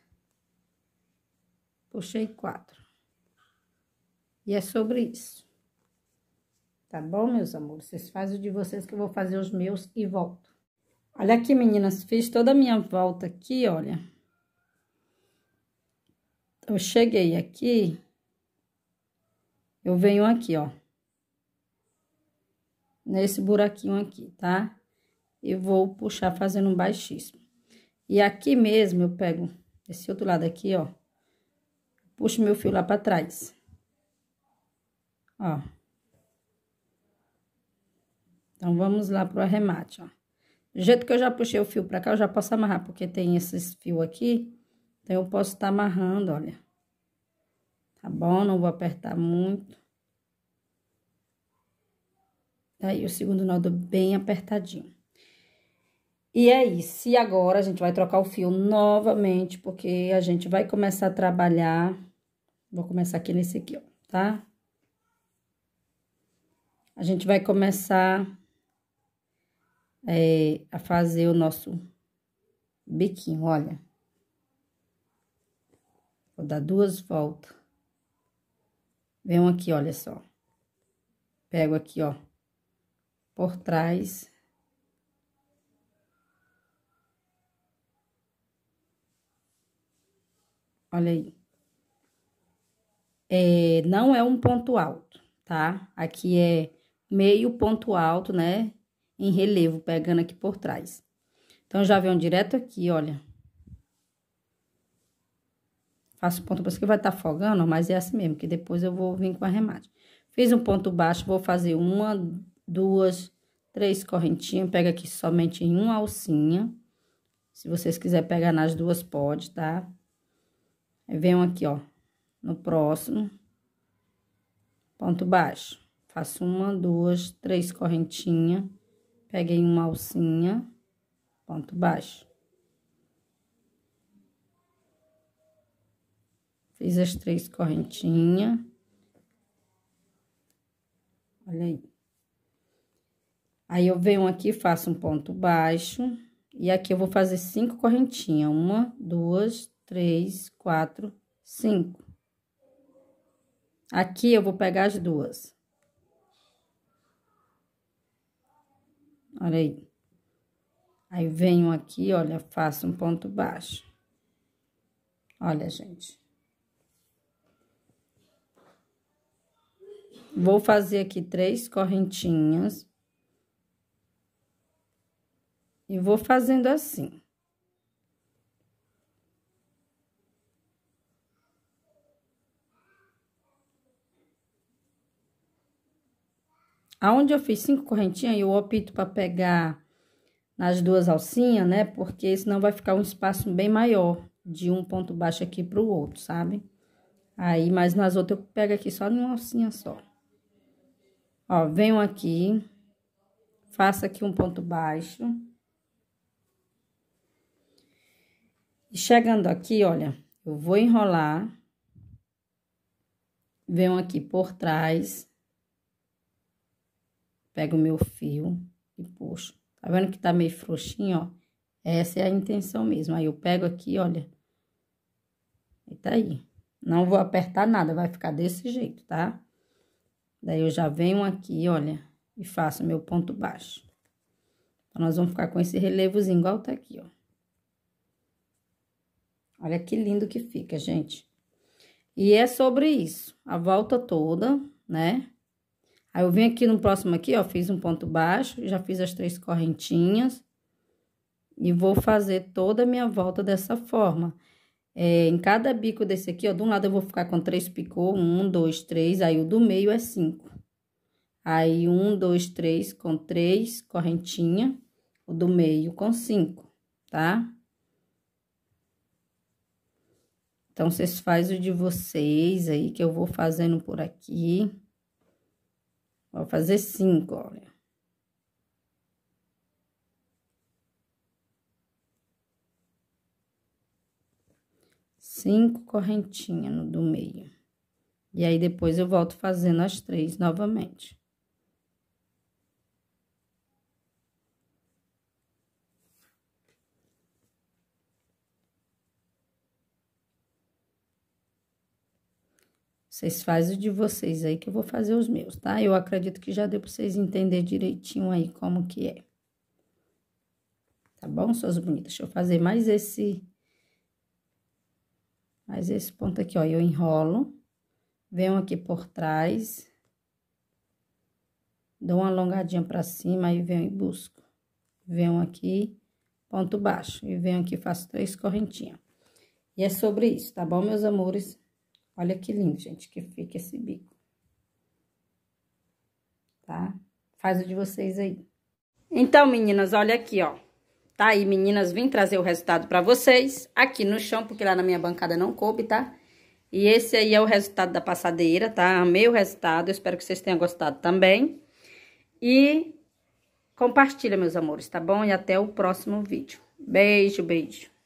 puxei quatro. E é sobre isso. Tá bom, meus amores? Vocês fazem o de vocês que eu vou fazer os meus e volto. Olha aqui, meninas, fiz toda a minha volta aqui, olha eu cheguei aqui, eu venho aqui, ó. Nesse buraquinho aqui, tá? E vou puxar fazendo um baixíssimo. E aqui mesmo eu pego esse outro lado aqui, ó. Puxo meu fio lá pra trás. Ó. Então, vamos lá pro arremate, ó. Do jeito que eu já puxei o fio pra cá, eu já posso amarrar, porque tem esses fios aqui então, eu posso estar tá amarrando, olha. Tá bom? Não vou apertar muito. Tá aí, o segundo nó do bem apertadinho. E é isso. E agora, a gente vai trocar o fio novamente, porque a gente vai começar a trabalhar. Vou começar aqui nesse aqui, ó, tá? A gente vai começar é, a fazer o nosso biquinho, olha. Vou dar duas voltas. Vem aqui, olha só. Pego aqui, ó, por trás. Olha aí. É, não é um ponto alto, tá? Aqui é meio ponto alto, né? Em relevo, pegando aqui por trás. Então, já vem direto aqui, olha. Faço ponto baixo que vai estar tá folgando, mas é assim mesmo, que depois eu vou vir com arremate. Fiz um ponto baixo, vou fazer uma, duas, três correntinhas. Pega aqui somente em uma alcinha. Se vocês quiserem pegar nas duas, pode, tá? Venho aqui, ó, no próximo. Ponto baixo. Faço uma, duas, três correntinhas. Peguei uma alcinha. Ponto baixo. Fiz as três correntinhas. Olha aí. Aí, eu venho aqui, faço um ponto baixo. E aqui, eu vou fazer cinco correntinhas. Uma, duas, três, quatro, cinco. Aqui, eu vou pegar as duas. Olha aí. Aí, venho aqui, olha, faço um ponto baixo. Olha, gente. Vou fazer aqui três correntinhas. E vou fazendo assim. Aonde eu fiz cinco correntinhas, eu opto para pegar nas duas alcinhas, né? Porque senão vai ficar um espaço bem maior, de um ponto baixo aqui pro outro, sabe? Aí, mas nas outras eu pego aqui só numa alcinha só. Ó, venho aqui, faço aqui um ponto baixo. E chegando aqui, olha, eu vou enrolar. Venho aqui por trás. Pego o meu fio e puxo. Tá vendo que tá meio frouxinho, ó? Essa é a intenção mesmo. Aí eu pego aqui, olha. E tá aí. Não vou apertar nada, vai ficar desse jeito, tá? Daí eu já venho aqui, olha, e faço meu ponto baixo. Então, nós vamos ficar com esse relevozinho igual tá aqui, ó. Olha que lindo que fica, gente. E é sobre isso, a volta toda, né? Aí eu vim aqui no próximo aqui, ó, fiz um ponto baixo, já fiz as três correntinhas. E vou fazer toda a minha volta dessa forma. É, em cada bico desse aqui, ó, de um lado eu vou ficar com três picô, um, dois, três, aí o do meio é cinco. Aí, um, dois, três, com três, correntinha, o do meio com cinco, tá? Então, vocês fazem o de vocês aí, que eu vou fazendo por aqui. Vou fazer cinco, olha. cinco correntinhas no do meio. E aí, depois eu volto fazendo as três novamente. Vocês fazem o de vocês aí que eu vou fazer os meus, tá? Eu acredito que já deu pra vocês entender direitinho aí como que é. Tá bom, suas bonitas? Deixa eu fazer mais esse mas esse ponto aqui, ó, eu enrolo, venho aqui por trás, dou uma alongadinha pra cima e venho e busco. Venho aqui, ponto baixo, e venho aqui faço três correntinhas. E é sobre isso, tá bom, meus amores? Olha que lindo, gente, que fica esse bico. Tá? Faz o de vocês aí. Então, meninas, olha aqui, ó. Tá aí, meninas, vim trazer o resultado para vocês aqui no chão, porque lá na minha bancada não coube, tá? E esse aí é o resultado da passadeira, tá? Amei o resultado, espero que vocês tenham gostado também. E compartilha, meus amores, tá bom? E até o próximo vídeo. Beijo, beijo.